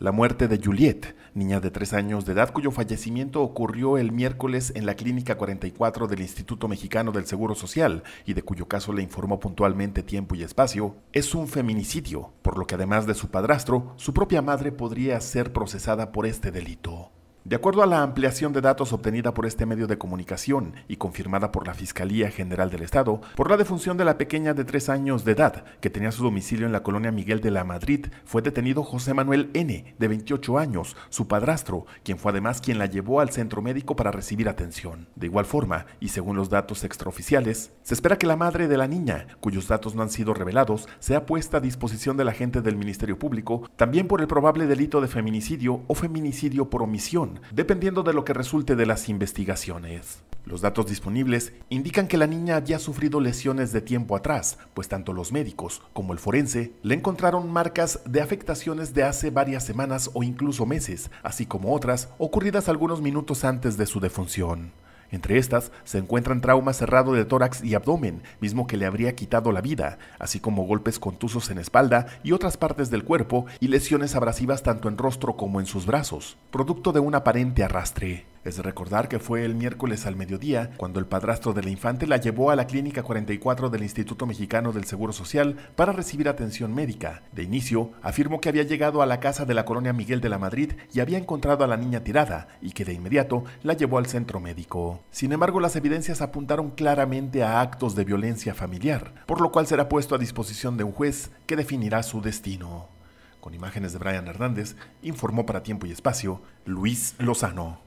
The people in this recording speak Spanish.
la muerte de Juliet, niña de tres años de edad cuyo fallecimiento ocurrió el miércoles en la Clínica 44 del Instituto Mexicano del Seguro Social y de cuyo caso le informó puntualmente tiempo y espacio, es un feminicidio, por lo que además de su padrastro, su propia madre podría ser procesada por este delito. De acuerdo a la ampliación de datos obtenida por este medio de comunicación y confirmada por la Fiscalía General del Estado, por la defunción de la pequeña de tres años de edad, que tenía su domicilio en la colonia Miguel de la Madrid, fue detenido José Manuel N., de 28 años, su padrastro, quien fue además quien la llevó al centro médico para recibir atención. De igual forma, y según los datos extraoficiales, se espera que la madre de la niña, cuyos datos no han sido revelados, sea puesta a disposición de la gente del Ministerio Público, también por el probable delito de feminicidio o feminicidio por omisión dependiendo de lo que resulte de las investigaciones. Los datos disponibles indican que la niña había sufrido lesiones de tiempo atrás, pues tanto los médicos como el forense le encontraron marcas de afectaciones de hace varias semanas o incluso meses, así como otras ocurridas algunos minutos antes de su defunción. Entre estas se encuentran trauma cerrado de tórax y abdomen, mismo que le habría quitado la vida, así como golpes contusos en espalda y otras partes del cuerpo y lesiones abrasivas tanto en rostro como en sus brazos, producto de un aparente arrastre. Es recordar que fue el miércoles al mediodía cuando el padrastro de la infante la llevó a la clínica 44 del Instituto Mexicano del Seguro Social para recibir atención médica. De inicio, afirmó que había llegado a la casa de la colonia Miguel de la Madrid y había encontrado a la niña tirada y que de inmediato la llevó al centro médico. Sin embargo, las evidencias apuntaron claramente a actos de violencia familiar, por lo cual será puesto a disposición de un juez que definirá su destino. Con imágenes de Brian Hernández, informó para Tiempo y Espacio Luis Lozano.